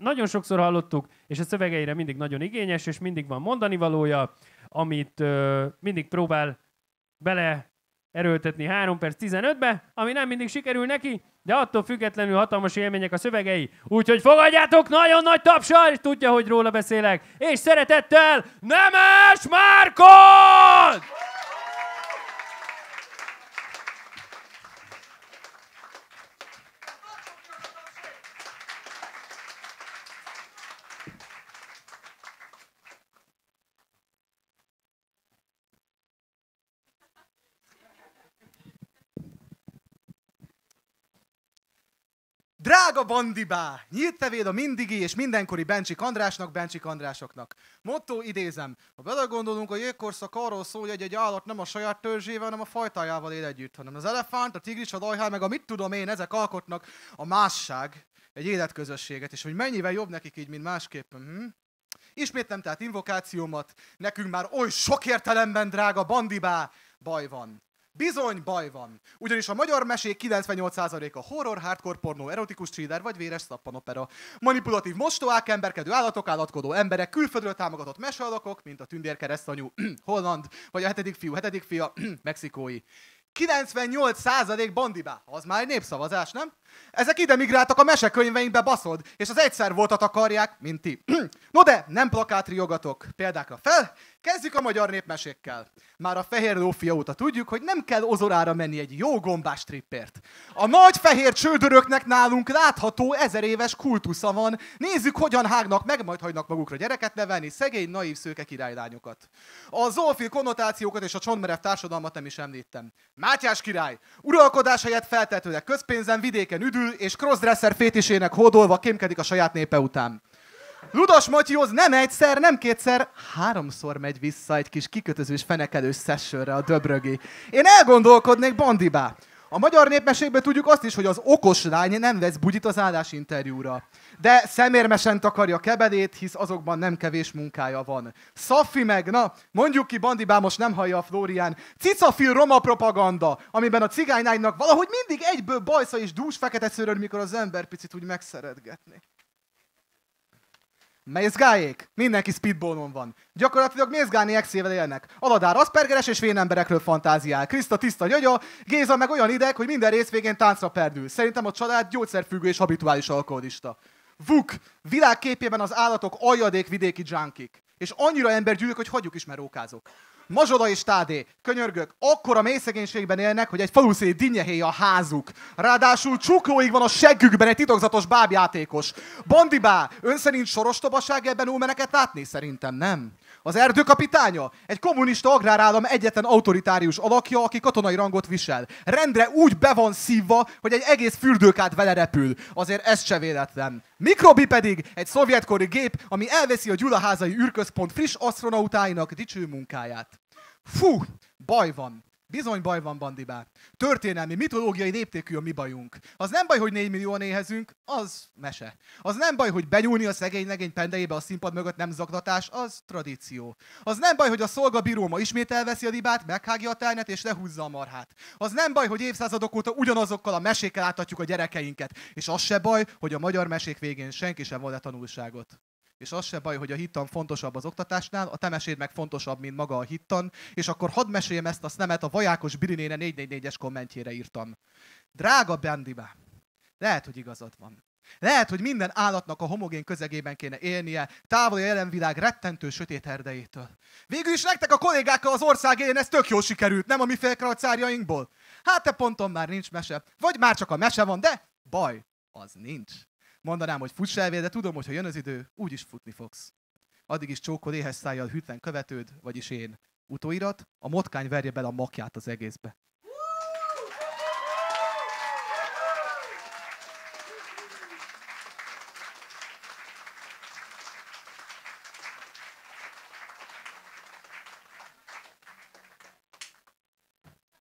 nagyon sokszor hallottuk, és a szövegeire mindig nagyon igényes, és mindig van mondani valója, amit ö, mindig próbál bele erőltetni 3 perc 15-be, ami nem mindig sikerül neki, de attól függetlenül hatalmas élmények a szövegei. Úgyhogy fogadjátok nagyon nagy tapsal, és tudja, hogy róla beszélek. És szeretettel Nemes Márkod! Drága bandibá! Nyílt tevéd a mindigi és mindenkori Bencsik Andrásnak, Bencsik Andrásoknak. Motto idézem. Ha belegondolunk, a jégkorszak arról szól, hogy egy állat nem a saját törzsével, hanem a fajtájával él együtt, hanem az elefánt, a tigris, a dajhál, meg a mit tudom én, ezek alkotnak a másság, egy életközösséget, és hogy mennyivel jobb nekik így, mint másképpen. Hm? Ismétlem tehát invokációmat, nekünk már oly sok értelemben, drága bandibá, baj van. Bizony baj van, ugyanis a magyar mesék 98%-a horror, hardcore, pornó, erotikus thriller vagy véres szappanopera. Manipulatív mostoák, emberkedő állatok, állatkodó emberek, külföldről támogatott mesealakok, mint a tündér keresztanyú, holland, vagy a hetedik fiú, hetedik fia, mexikói. 98% bandibá. Az már egy népszavazás, nem? Ezek ide migráltak a mesekönyveinkbe, baszod, és az egyszer voltat akarják, mint ti. no de, nem plakátriogatok, jogatok. Példákra fel, kezdjük a magyar népmesékkel. Már a fehér lófia óta tudjuk, hogy nem kell ozorára menni egy jó gombás trippért. A nagy fehér csődöröknek nálunk látható ezer éves kultusza van. Nézzük, hogyan hágnak meg, majd hagynak magukra gyereket nevelni, szegény, naív szőke királylányokat. A zolfi konnotációkat és a csontmerev társadalmat nem is említem. Mátyás király, uralkodás helyett feltetőleg közpénzen vidéken üdül, és crossdresser fétisének hódolva kémkedik a saját népe után. Ludas Matyihoz nem egyszer, nem kétszer, háromszor megy vissza egy kis kikötözős fenekelős sessionre a döbrögi. Én elgondolkodnék bandibá. A magyar népmesékben tudjuk azt is, hogy az okos lány nem vesz bugyit az állás interjúra. De szemérmesen takarja kebedét, hisz azokban nem kevés munkája van. Szaffi meg, na, mondjuk ki, Bandi most nem hallja a Flórián. Cicafil roma propaganda, amiben a cigánylánynak valahogy mindig egyből bajsza és dús fekete szőröd, mikor az ember picit úgy megszeretgetni. Mézgáék? Mindenki speedbónon van. Gyakorlatilag Mézgáni exével élnek. Aladár aspergeres és vén emberekről fantáziál. Kriszta tiszta gyogya, Géza meg olyan ideg, hogy minden rész végén táncra perdül. Szerintem a család gyógyszerfüggő és habituális alkoholista. Vuk, világképében az állatok aljadék vidéki junkik. És annyira embergyűlök, hogy hagyjuk is rókázok. Mazsoda és Tádé, könyörgök, akkora mély szegénységben élnek, hogy egy faluszé dinnyehéj a házuk. Ráadásul csuklóig van a seggükben egy titokzatos bábjátékos. Bandibá, ön szerint tobaság ebben úmeneket látni? Szerintem nem. Az erdőkapitánya? Egy kommunista agrárállam egyetlen autoritárius alakja, aki katonai rangot visel. Rendre úgy be van szívva, hogy egy egész fürdőkát vele repül. Azért ez se véletlen. Mikrobi pedig egy szovjetkori gép, ami elveszi a Gyulaházai űrközpont friss astronautáinak dicső munkáját. Fú, baj van. Bizony baj van, Bandibá. Történelmi, mitológiai léptékű a mi bajunk. Az nem baj, hogy négy millió éhezünk, az mese. Az nem baj, hogy benyúlni a szegény legény pendejébe a színpad mögött nem zaklatás, az tradíció. Az nem baj, hogy a szolgabíró ma ismét elveszi a libát, meghágja a telnet és lehúzza a marhát. Az nem baj, hogy évszázadok óta ugyanazokkal a mesékkel átadjuk a gyerekeinket. És az se baj, hogy a magyar mesék végén senki sem volt tanulságot és az se baj, hogy a hittan fontosabb az oktatásnál, a temeséd meg fontosabb, mint maga a hittan, és akkor hadd meséljem ezt a szemet a vajákos Birinéne 444-es kommentjére írtam. Drága Bendibá, lehet, hogy igazad van. Lehet, hogy minden állatnak a homogén közegében kéne élnie, távol a jelen világ rettentő sötét erdejétől. Végül is nektek a kollégákkal az ország élén ez tök jól sikerült, nem a mi félkracárjainkból? Hát te ponton már nincs mese, vagy már csak a mese van, de baj, az nincs. Mondanám, hogy futsz elvér, de tudom, hogy ha jön az idő, úgy is futni fogsz. Addig is csókol éhes szájjal hűtlen követőd, vagyis én. Utóirat, a motkány verje bele a makját az egészbe.